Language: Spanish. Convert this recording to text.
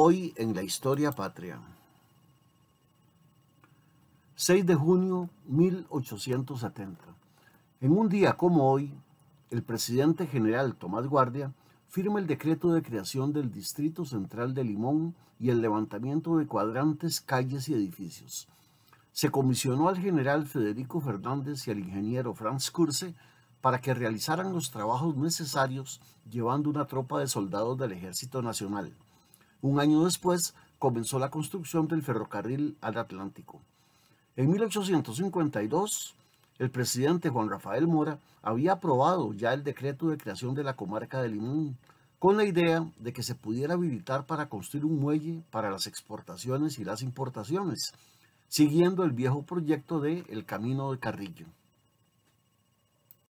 Hoy en la historia patria. 6 de junio 1870. En un día como hoy, el presidente general Tomás Guardia firma el decreto de creación del Distrito Central de Limón y el levantamiento de cuadrantes, calles y edificios. Se comisionó al general Federico Fernández y al ingeniero Franz Kurse para que realizaran los trabajos necesarios llevando una tropa de soldados del Ejército Nacional. Un año después comenzó la construcción del ferrocarril al Atlántico. En 1852, el presidente Juan Rafael Mora había aprobado ya el decreto de creación de la comarca de Limón, con la idea de que se pudiera habilitar para construir un muelle para las exportaciones y las importaciones, siguiendo el viejo proyecto de El Camino de Carrillo.